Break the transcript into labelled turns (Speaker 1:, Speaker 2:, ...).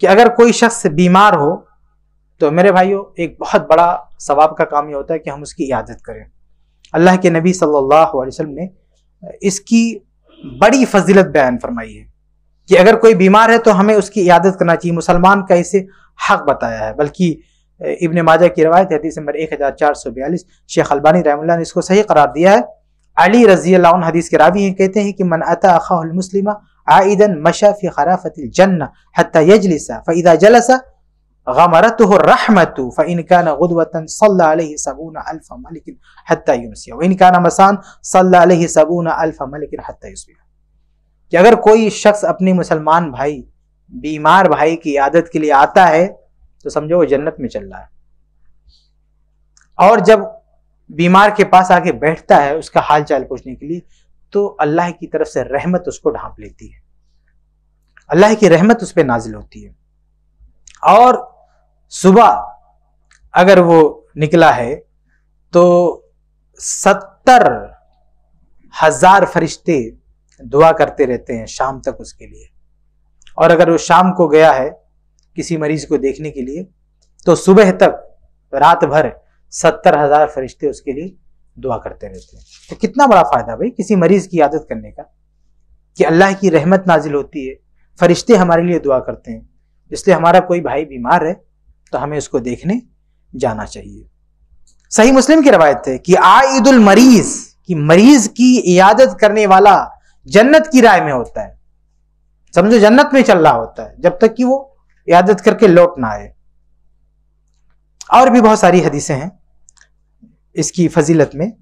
Speaker 1: कि अगर कोई शख्स बीमार हो तो मेरे भाइयों एक बहुत बड़ा सवाब का काम ये होता है कि हम उसकी इयादत करें अल्लाह के नबी सल्लल्लाहु अलैहि वसल्लम ने इसकी बड़ी फजीलत बयान फरमाई है कि अगर कोई बीमार है तो हमें उसकी इयादत करना चाहिए मुसलमान का इसे हक बताया है बल्कि इबन माजा की रवायत हदीस नंबर एक हज़ार चार सौ बयालीस शेख अलबानी रहमल्ला ने इसको सही करार दिया है अली रजी हदीस के रावी हैं कहते हैं कि मन अता मुस्लिमा आइदा मशा फी खराफत जन्न हत्ता यजलिसा फ़ैदा जलसा गमरतह रहमत फ़इन कान गुदवतन सल्लल्लाहु सबून अल्फ मलिकिन हत्ता युमसिया व इन कान मसान सल्लल्लाहु सबून अल्फ मलिकिन हत्ता युसबिया कि अगर कोई शख्स अपने मुसलमान भाई बीमार भाई की आदत के लिए आता है तो समझो वो जन्नत में चल रहा है और जब बीमार के पास आके बैठता है उसका हाल चाल पूछने के लिए तो अल्लाह की तरफ से रहमत उसको ढांप लेती है अल्लाह की रहमत उस पर नाजिल होती है और सुबह अगर वो निकला है तो सत्तर हजार फरिश्ते दुआ करते रहते हैं शाम तक उसके लिए और अगर वो शाम को गया है किसी मरीज को देखने के लिए तो सुबह तक रात भर सत्तर हजार फरिश्ते उसके लिए दुआ करते रहते हैं तो कितना बड़ा फ़ायदा भाई किसी मरीज़ की आदत करने का कि अल्लाह की रहमत नाजिल होती है फरिश्ते हमारे लिए दुआ करते हैं इसलिए हमारा कोई भाई बीमार है तो हमें उसको देखने जाना चाहिए सही मुस्लिम की रवायत है कि आईदुल मरीज कि मरीज की इयादत करने वाला जन्नत की राय में होता है समझो जन्नत में चल रहा होता है जब तक कि वो इयादत करके लौट ना आए और भी बहुत सारी हदीसें हैं इसकी फजीलत में